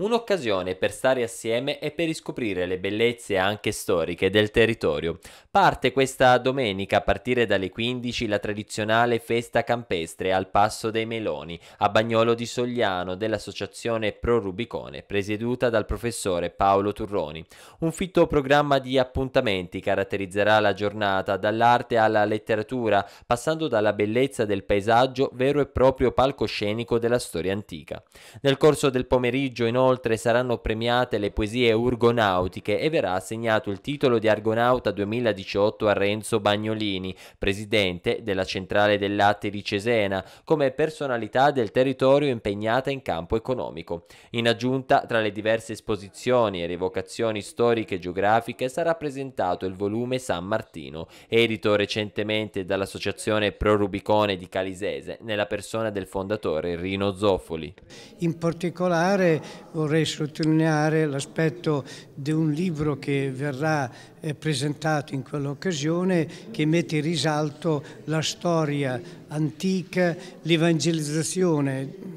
Un'occasione per stare assieme e per riscoprire le bellezze anche storiche del territorio. Parte questa domenica a partire dalle 15 la tradizionale festa campestre al Passo dei Meloni a Bagnolo di Sogliano dell'Associazione Pro Rubicone, presieduta dal professore Paolo Turroni. Un fitto programma di appuntamenti caratterizzerà la giornata dall'arte alla letteratura, passando dalla bellezza del paesaggio vero e proprio palcoscenico della storia antica. Nel corso del pomeriggio inoltre Inoltre saranno premiate le poesie urgonautiche e verrà assegnato il titolo di Argonauta 2018 a Renzo Bagnolini, presidente della Centrale del Latte di Cesena, come personalità del territorio impegnata in campo economico. In aggiunta, tra le diverse esposizioni e rievocazioni storiche e geografiche, sarà presentato il volume San Martino, edito recentemente dall'Associazione Pro Rubicone di Calisese, nella persona del fondatore Rino Zoffoli. In particolare vorrei sottolineare l'aspetto di un libro che verrà eh, presentato in quell'occasione che mette in risalto la storia antica, l'evangelizzazione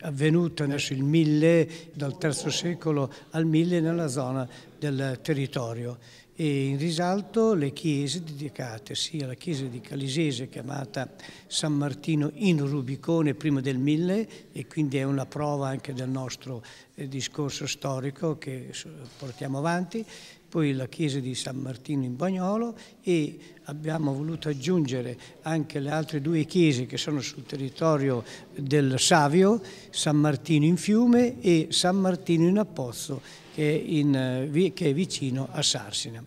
avvenuta verso il 1000, dal III secolo al 1000 nella zona del territorio e in risalto le chiese dedicate sia la chiesa di Calisese chiamata San Martino in Rubicone prima del 1000 e quindi è una prova anche del nostro eh, discorso storico che portiamo avanti, poi la chiesa di San Martino in Bagnolo e abbiamo voluto aggiungere anche le altre due chiese che sono sul territorio del Savio, San Martino in Fiume e San Martino in Appozzo che, in, eh, che è vicino a Sarsina.